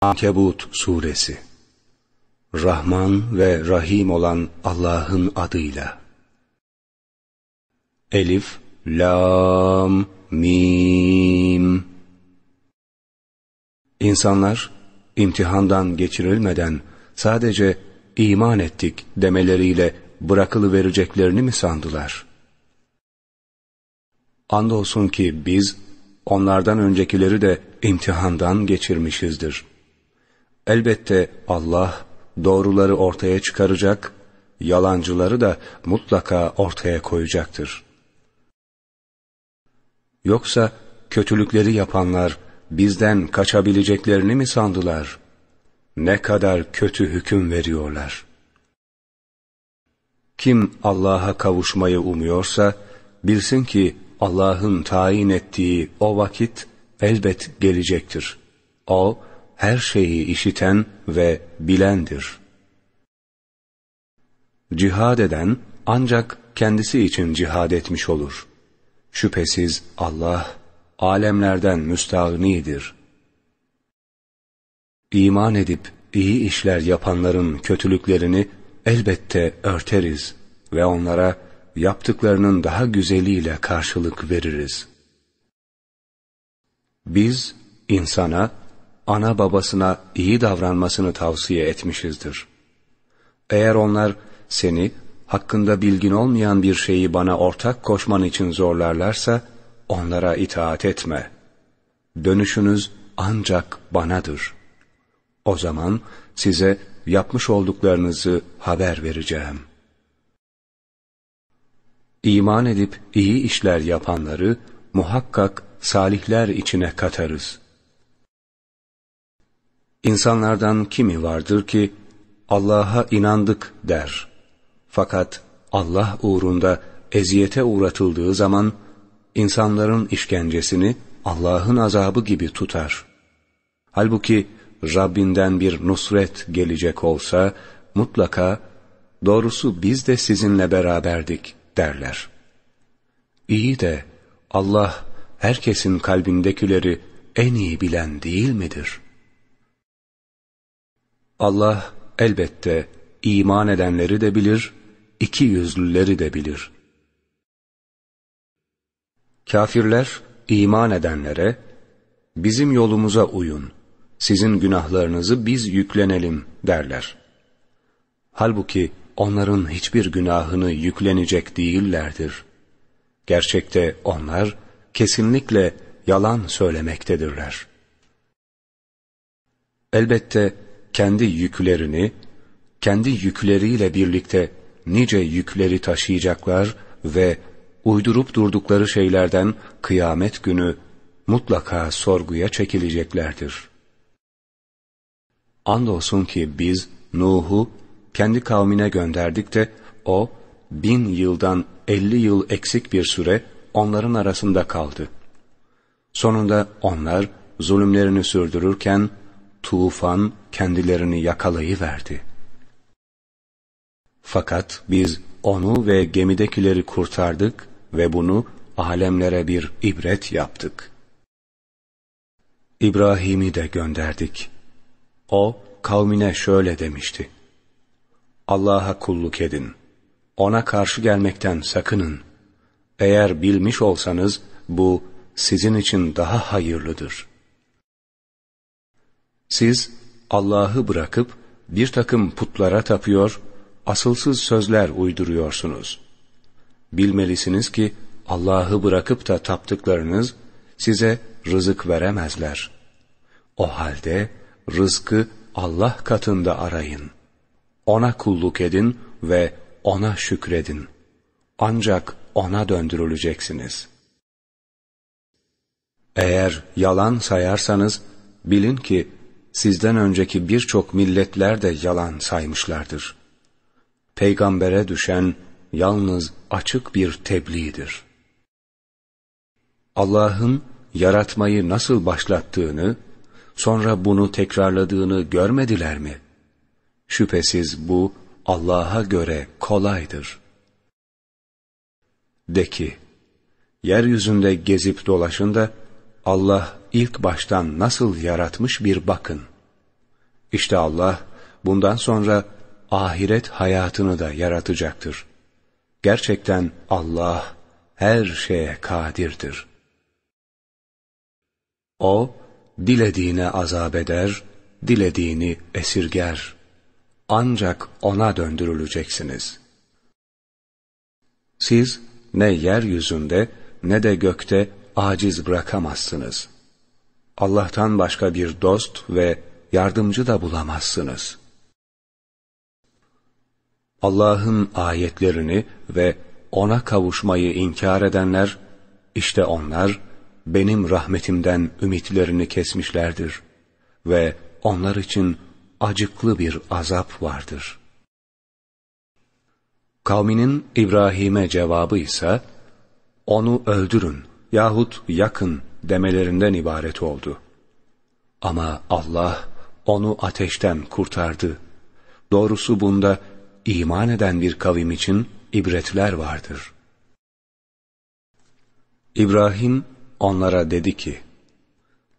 Ankebut Suresi Rahman ve Rahim olan Allah'ın adıyla Elif, Lam, Mim İnsanlar imtihandan geçirilmeden sadece iman ettik demeleriyle bırakılıvereceklerini mi sandılar? Andolsun ki biz onlardan öncekileri de imtihandan geçirmişizdir.'' Elbette Allah doğruları ortaya çıkaracak, yalancıları da mutlaka ortaya koyacaktır. Yoksa kötülükleri yapanlar bizden kaçabileceklerini mi sandılar? Ne kadar kötü hüküm veriyorlar. Kim Allah'a kavuşmayı umuyorsa, bilsin ki Allah'ın tayin ettiği o vakit elbet gelecektir. O, her şeyi işiten ve bilendir. Cihad eden ancak kendisi için cihad etmiş olur. Şüphesiz Allah, alemlerden müstağnidir. İman edip iyi işler yapanların kötülüklerini elbette örteriz ve onlara yaptıklarının daha güzeliyle karşılık veririz. Biz insana ana babasına iyi davranmasını tavsiye etmişizdir. Eğer onlar seni hakkında bilgin olmayan bir şeyi bana ortak koşman için zorlarlarsa onlara itaat etme. Dönüşünüz ancak banadır. O zaman size yapmış olduklarınızı haber vereceğim. İman edip iyi işler yapanları muhakkak salihler içine katarız.'' İnsanlardan kimi vardır ki Allah'a inandık der. Fakat Allah uğrunda eziyete uğratıldığı zaman insanların işkencesini Allah'ın azabı gibi tutar. Halbuki Rabbinden bir nusret gelecek olsa mutlaka doğrusu biz de sizinle beraberdik derler. İyi de Allah herkesin kalbindekileri en iyi bilen değil midir?'' Allah elbette iman edenleri de bilir, iki yüzlüleri de bilir. Kafirler iman edenlere, bizim yolumuza uyun, sizin günahlarınızı biz yüklenelim derler. Halbuki onların hiçbir günahını yüklenecek değillerdir. Gerçekte onlar kesinlikle yalan söylemektedirler. Elbette kendi yüklerini, kendi yükleriyle birlikte nice yükleri taşıyacaklar ve uydurup durdukları şeylerden kıyamet günü mutlaka sorguya çekileceklerdir. Andolsun ki biz Nuh'u kendi kavmine gönderdik de o bin yıldan elli yıl eksik bir süre onların arasında kaldı. Sonunda onlar zulümlerini sürdürürken tufan kendilerini yakalayıverdi. Fakat biz onu ve gemidekileri kurtardık ve bunu alemlere bir ibret yaptık. İbrahim'i de gönderdik. O kavmine şöyle demişti. Allah'a kulluk edin. Ona karşı gelmekten sakının. Eğer bilmiş olsanız bu sizin için daha hayırlıdır. Siz Allah'ı bırakıp bir takım putlara tapıyor, asılsız sözler uyduruyorsunuz. Bilmelisiniz ki Allah'ı bırakıp da taptıklarınız size rızık veremezler. O halde rızkı Allah katında arayın. Ona kulluk edin ve ona şükredin. Ancak ona döndürüleceksiniz. Eğer yalan sayarsanız bilin ki sizden önceki birçok milletler de yalan saymışlardır. Peygambere düşen yalnız açık bir tebliğdir. Allah'ın yaratmayı nasıl başlattığını, sonra bunu tekrarladığını görmediler mi? Şüphesiz bu Allah'a göre kolaydır. De ki, yeryüzünde gezip dolaşın da Allah ilk baştan nasıl yaratmış bir bakın. İşte Allah bundan sonra ahiret hayatını da yaratacaktır. Gerçekten Allah her şeye kadirdir. O, dilediğine azap eder, dilediğini esirger. Ancak ona döndürüleceksiniz. Siz ne yeryüzünde ne de gökte aciz bırakamazsınız.'' Allah'tan başka bir dost ve yardımcı da bulamazsınız. Allah'ın ayetlerini ve ona kavuşmayı inkar edenler, işte onlar benim rahmetimden ümitlerini kesmişlerdir ve onlar için acıklı bir azap vardır. Kavminin İbrahim'e cevabı ise, onu öldürün yahut yakın demelerinden ibaret oldu. Ama Allah onu ateşten kurtardı. Doğrusu bunda iman eden bir kavim için ibretler vardır. İbrahim onlara dedi ki,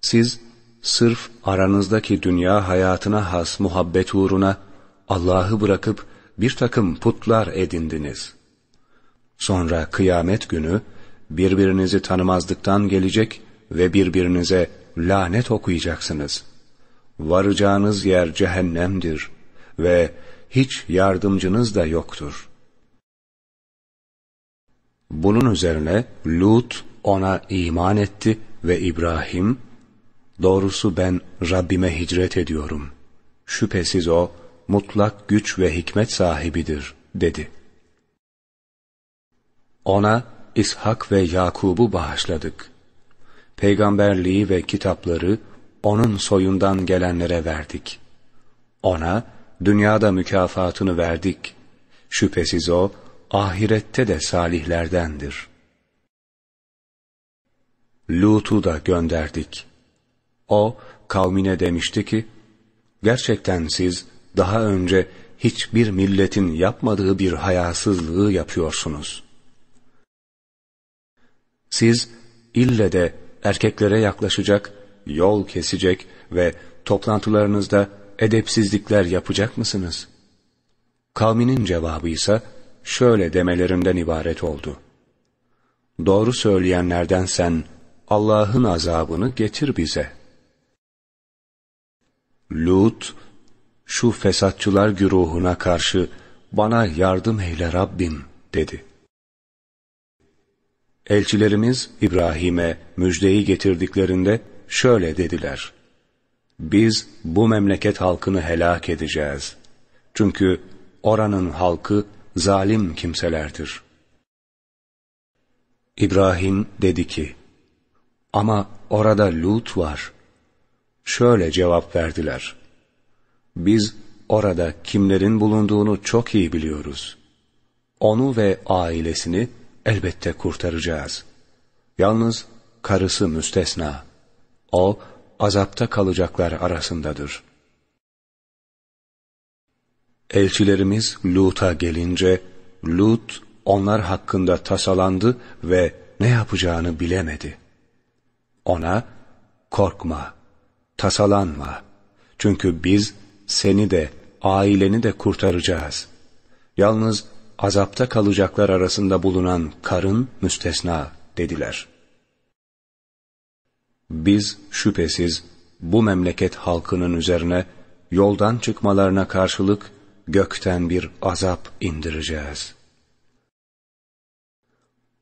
Siz sırf aranızdaki dünya hayatına has muhabbet uğruna Allah'ı bırakıp bir takım putlar edindiniz. Sonra kıyamet günü birbirinizi tanımazlıktan gelecek ve birbirinize lanet okuyacaksınız. Varacağınız yer cehennemdir ve hiç yardımcınız da yoktur. Bunun üzerine Lut ona iman etti ve İbrahim, doğrusu ben Rabbime hicret ediyorum. Şüphesiz o mutlak güç ve hikmet sahibidir dedi. Ona İshak ve Yakub'u bağışladık. Peygamberliği ve kitapları onun soyundan gelenlere verdik. Ona dünyada mükafatını verdik. Şüphesiz o ahirette de salihlerdendir. Lut'u da gönderdik. O kavmine demişti ki, gerçekten siz daha önce hiçbir milletin yapmadığı bir hayasızlığı yapıyorsunuz. Siz ille de erkeklere yaklaşacak, yol kesecek ve toplantılarınızda edepsizlikler yapacak mısınız? Kavminin cevabı ise şöyle demelerinden ibaret oldu. Doğru söyleyenlerden sen Allah'ın azabını getir bize. Lut, şu fesatçılar güruhuna karşı bana yardım eyle Rabbim dedi.'' Elçilerimiz İbrahim'e müjdeyi getirdiklerinde şöyle dediler. Biz bu memleket halkını helak edeceğiz. Çünkü oranın halkı zalim kimselerdir. İbrahim dedi ki, ama orada Lut var. Şöyle cevap verdiler. Biz orada kimlerin bulunduğunu çok iyi biliyoruz. Onu ve ailesini elbette kurtaracağız. Yalnız karısı müstesna. O azapta kalacaklar arasındadır. Elçilerimiz Lut'a gelince Lut onlar hakkında tasalandı ve ne yapacağını bilemedi. Ona korkma, tasalanma. Çünkü biz seni de aileni de kurtaracağız. Yalnız azapta kalacaklar arasında bulunan karın müstesna dediler. Biz şüphesiz bu memleket halkının üzerine yoldan çıkmalarına karşılık gökten bir azap indireceğiz.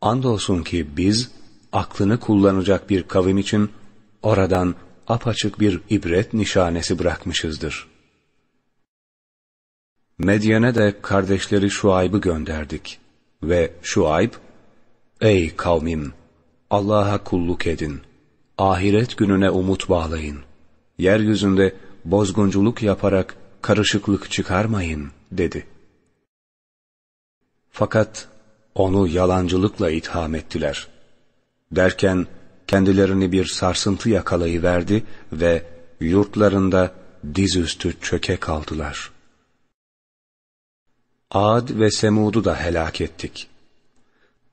Andolsun ki biz aklını kullanacak bir kavim için oradan apaçık bir ibret nişanesi bırakmışızdır.'' Medyen'e de kardeşleri Şuayb'ı gönderdik. Ve Şuayb, Ey kavmim! Allah'a kulluk edin. Ahiret gününe umut bağlayın. Yeryüzünde bozgunculuk yaparak karışıklık çıkarmayın, dedi. Fakat onu yalancılıkla itham ettiler. Derken kendilerini bir sarsıntı yakalayıverdi ve yurtlarında dizüstü çöke kaldılar.'' Ad ve Semud'u da helak ettik.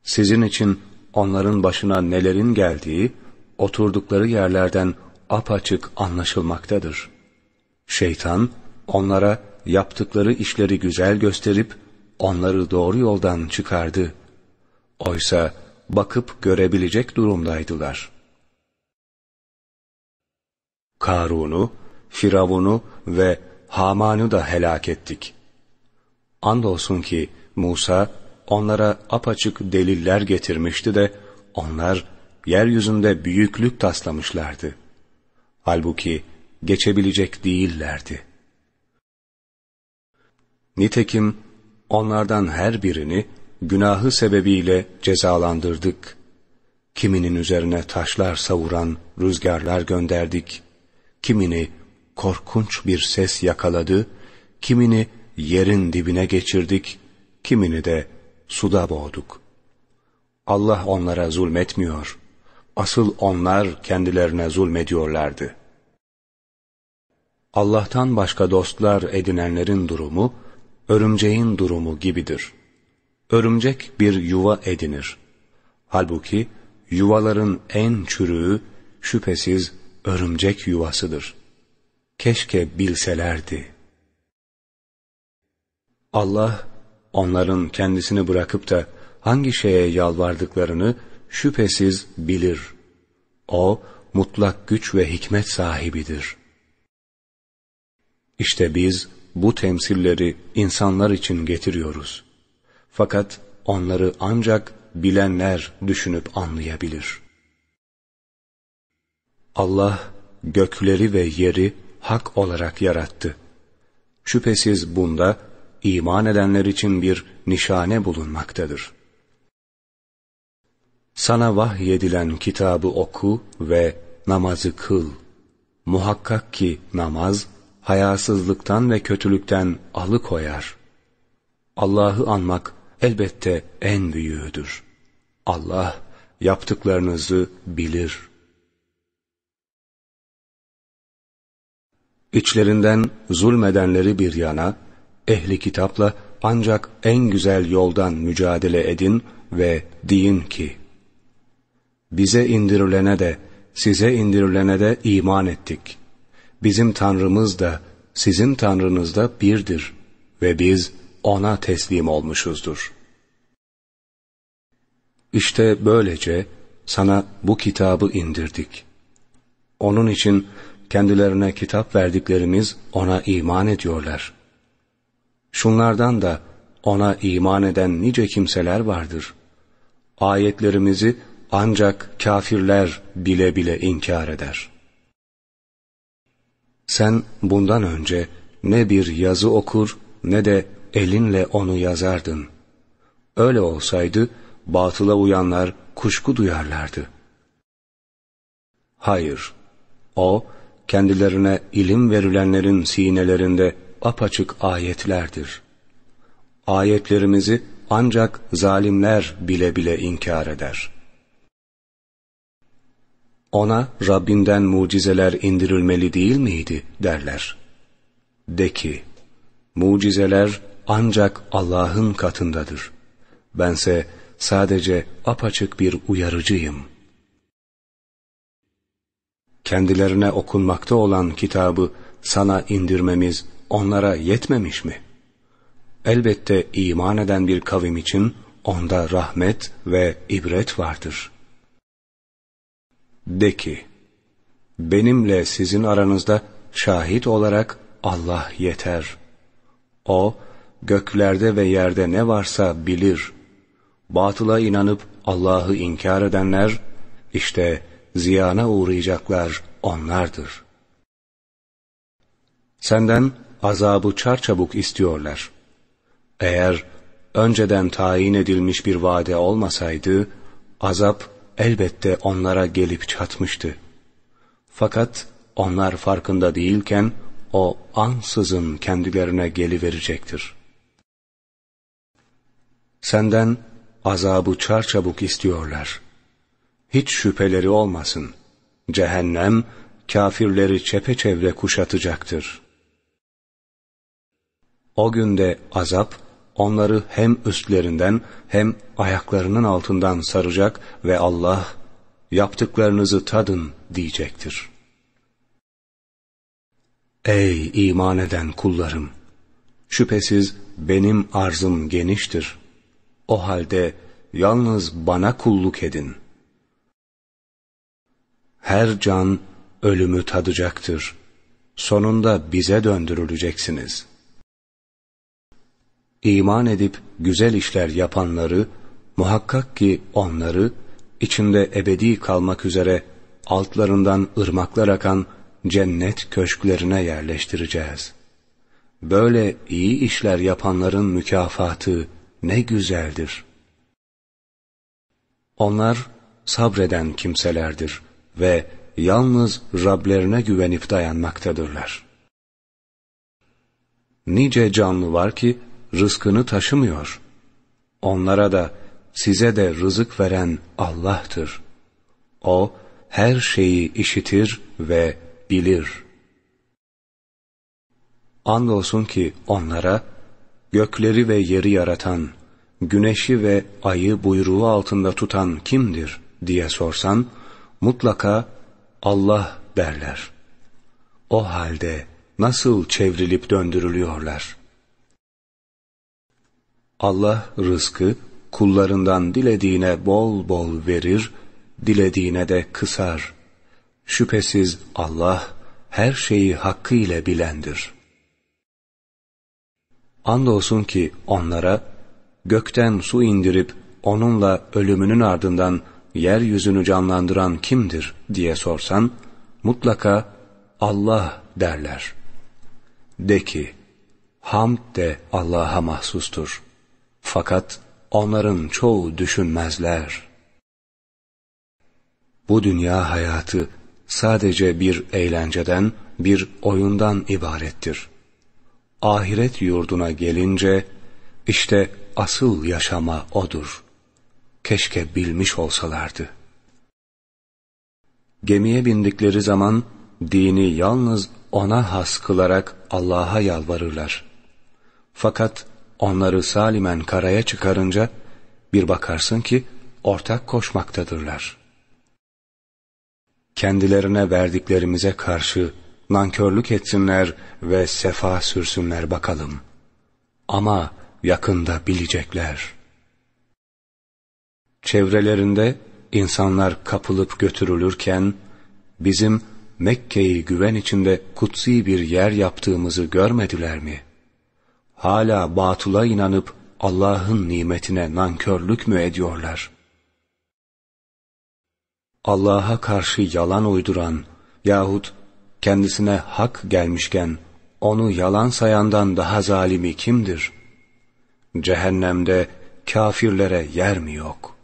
Sizin için onların başına nelerin geldiği, oturdukları yerlerden apaçık anlaşılmaktadır. Şeytan, onlara yaptıkları işleri güzel gösterip, onları doğru yoldan çıkardı. Oysa bakıp görebilecek durumdaydılar. Karun'u, Firavun'u ve Haman'ı da helak ettik.'' Andolsun ki Musa onlara apaçık deliller getirmişti de onlar yeryüzünde büyüklük taslamışlardı. Halbuki geçebilecek değillerdi. Nitekim onlardan her birini günahı sebebiyle cezalandırdık. Kiminin üzerine taşlar savuran rüzgarlar gönderdik. Kimini korkunç bir ses yakaladı, kimini yerin dibine geçirdik, kimini de suda boğduk. Allah onlara zulmetmiyor. Asıl onlar kendilerine zulmediyorlardı. Allah'tan başka dostlar edinenlerin durumu, örümceğin durumu gibidir. Örümcek bir yuva edinir. Halbuki yuvaların en çürüğü şüphesiz örümcek yuvasıdır. Keşke bilselerdi.'' Allah onların kendisini bırakıp da hangi şeye yalvardıklarını şüphesiz bilir. O mutlak güç ve hikmet sahibidir. İşte biz bu temsilleri insanlar için getiriyoruz. Fakat onları ancak bilenler düşünüp anlayabilir. Allah gökleri ve yeri hak olarak yarattı. Şüphesiz bunda iman edenler için bir nişane bulunmaktadır. Sana vahyedilen kitabı oku ve namazı kıl. Muhakkak ki namaz, hayasızlıktan ve kötülükten alıkoyar. Allah'ı anmak elbette en büyüğüdür. Allah yaptıklarınızı bilir. İçlerinden zulmedenleri bir yana, ehli kitapla ancak en güzel yoldan mücadele edin ve deyin ki, bize indirilene de, size indirilene de iman ettik. Bizim Tanrımız da, sizin Tanrınız da birdir ve biz O'na teslim olmuşuzdur. İşte böylece sana bu kitabı indirdik. Onun için kendilerine kitap verdiklerimiz O'na iman ediyorlar.'' Şunlardan da ona iman eden nice kimseler vardır. Ayetlerimizi ancak kafirler bile bile inkar eder. Sen bundan önce ne bir yazı okur ne de elinle onu yazardın. Öyle olsaydı batıla uyanlar kuşku duyarlardı. Hayır, o kendilerine ilim verilenlerin sinelerinde apaçık ayetlerdir. Ayetlerimizi ancak zalimler bile bile inkar eder. Ona Rabbinden mucizeler indirilmeli değil miydi derler. De ki, mucizeler ancak Allah'ın katındadır. Bense sadece apaçık bir uyarıcıyım. Kendilerine okunmakta olan kitabı sana indirmemiz onlara yetmemiş mi? Elbette iman eden bir kavim için onda rahmet ve ibret vardır. De ki, benimle sizin aranızda şahit olarak Allah yeter. O, göklerde ve yerde ne varsa bilir. Batıla inanıp Allah'ı inkar edenler, işte ziyana uğrayacaklar onlardır. Senden azabı çarçabuk istiyorlar. Eğer önceden tayin edilmiş bir vade olmasaydı, azap elbette onlara gelip çatmıştı. Fakat onlar farkında değilken, o ansızın kendilerine geliverecektir. Senden azabı çarçabuk istiyorlar. Hiç şüpheleri olmasın. Cehennem, kafirleri çepeçevre kuşatacaktır.'' O günde azap onları hem üstlerinden hem ayaklarının altından saracak ve Allah yaptıklarınızı tadın diyecektir. Ey iman eden kullarım! Şüphesiz benim arzım geniştir. O halde yalnız bana kulluk edin. Her can ölümü tadacaktır. Sonunda bize döndürüleceksiniz.'' iman edip güzel işler yapanları, muhakkak ki onları, içinde ebedi kalmak üzere altlarından ırmaklar akan cennet köşklerine yerleştireceğiz. Böyle iyi işler yapanların mükafatı ne güzeldir. Onlar sabreden kimselerdir ve yalnız Rablerine güvenip dayanmaktadırlar. Nice canlı var ki rızkını taşımıyor. Onlara da size de rızık veren Allah'tır. O her şeyi işitir ve bilir. Andolsun ki onlara gökleri ve yeri yaratan, güneşi ve ayı buyruğu altında tutan kimdir diye sorsan mutlaka Allah derler. O halde nasıl çevrilip döndürülüyorlar?'' Allah rızkı kullarından dilediğine bol bol verir, dilediğine de kısar. Şüphesiz Allah her şeyi hakkıyla bilendir. Andolsun ki onlara gökten su indirip onunla ölümünün ardından yeryüzünü canlandıran kimdir diye sorsan mutlaka Allah derler. De ki hamd de Allah'a mahsustur.'' Fakat onların çoğu düşünmezler. Bu dünya hayatı sadece bir eğlenceden, bir oyundan ibarettir. Ahiret yurduna gelince, işte asıl yaşama odur. Keşke bilmiş olsalardı. Gemiye bindikleri zaman, dini yalnız ona has kılarak Allah'a yalvarırlar. Fakat Onları salimen karaya çıkarınca bir bakarsın ki ortak koşmaktadırlar. Kendilerine verdiklerimize karşı nankörlük etsinler ve sefa sürsünler bakalım. Ama yakında bilecekler. Çevrelerinde insanlar kapılıp götürülürken, bizim Mekke'yi güven içinde kutsi bir yer yaptığımızı görmediler mi?'' hala batıla inanıp Allah'ın nimetine nankörlük mü ediyorlar? Allah'a karşı yalan uyduran yahut kendisine hak gelmişken onu yalan sayandan daha zalimi kimdir? Cehennemde kafirlere yer mi yok?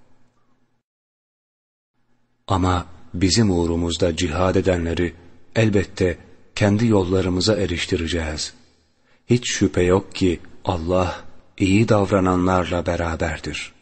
Ama bizim uğrumuzda cihad edenleri elbette kendi yollarımıza eriştireceğiz.'' Hiç şüphe yok ki Allah iyi davrananlarla beraberdir.''